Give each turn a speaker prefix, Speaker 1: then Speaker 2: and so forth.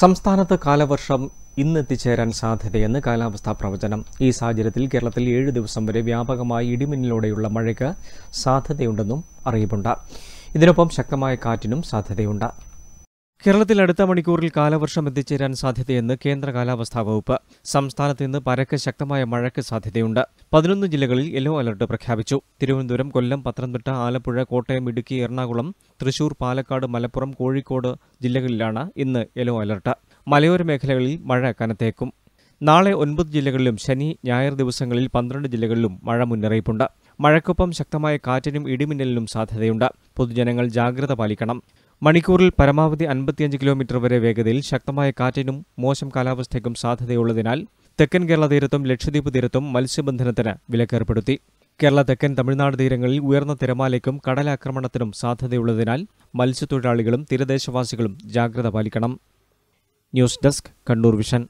Speaker 1: സംസ്ഥാനത്ത് കാലവർഷം എത്തിച്ചേരാൻ സാധ്യതയെന്ന് കാലാവസ്ഥാ പ്രവചനം ഈ സാഹചര്യത്തിൽ കേരളത്തിൽ ഏഴ് ദിവസം വരെ വ്യാപകമായി ഇടിമിന്നലോടെയുള്ള മഴയ്ക്ക് സാധ്യതയുണ്ടെന്നും അറിയിപ്പുണ്ട് ഇതിനൊപ്പം ശക്തമായ കാറ്റിനും സാധ്യതയുണ്ട് കേരളത്തിൽ അടുത്ത മണിക്കൂറിൽ കാലവർഷം എത്തിച്ചേരാൻ സാധ്യതയെന്ന് കേന്ദ്ര കാലാവസ്ഥാ വകുപ്പ് സംസ്ഥാനത്ത് ഇന്ന് പരക്കെ ശക്തമായ മഴയ്ക്ക് സാധ്യതയുണ്ട് പതിനൊന്ന് ജില്ലകളിൽ യെല്ലോ അലർട്ട് പ്രഖ്യാപിച്ചു തിരുവനന്തപുരം കൊല്ലം പത്തനംതിട്ട ആലപ്പുഴ കോട്ടയം ഇടുക്കി എറണാകുളം തൃശൂർ പാലക്കാട് മലപ്പുറം കോഴിക്കോട് ജില്ലകളിലാണ് ഇന്ന് യെല്ലോ അലർട്ട് മലയോര മേഖലകളിൽ മഴ കനത്തേക്കും നാളെ ഒൻപത് ജില്ലകളിലും ശനി ഞായർ ദിവസങ്ങളിൽ പന്ത്രണ്ട് ജില്ലകളിലും മഴ മുന്നറിയിപ്പുണ്ട് മഴക്കൊപ്പം ശക്തമായ കാറ്റിനും ഇടിമിന്നലിനും സാധ്യതയുണ്ട് പൊതുജനങ്ങൾ ജാഗ്രത പാലിക്കണം മണിക്കൂറിൽ പരമാവധി അൻപത്തിയഞ്ച് കിലോമീറ്റർ വരെ വേഗതയിൽ ശക്തമായ കാറ്റിനും മോശം കാലാവസ്ഥയ്ക്കും സാധ്യതയുള്ളതിനാൽ തെക്കൻ കേരള തീരത്തും ലക്ഷദ്വീപ് തീരത്തും മത്സ്യബന്ധനത്തിന് വിലക്കേർപ്പെടുത്തി കേരള തെക്കൻ തമിഴ്നാട് തീരങ്ങളിൽ ഉയർന്ന തിരമാലയ്ക്കും കടലാക്രമണത്തിനും സാധ്യതയുള്ളതിനാൽ മത്സ്യത്തൊഴിലാളികളും തീരദേശവാസികളും ജാഗ്രത പാലിക്കണം ന്യൂസ് ഡെസ്ക് കണ്ണൂർ വിഷൻ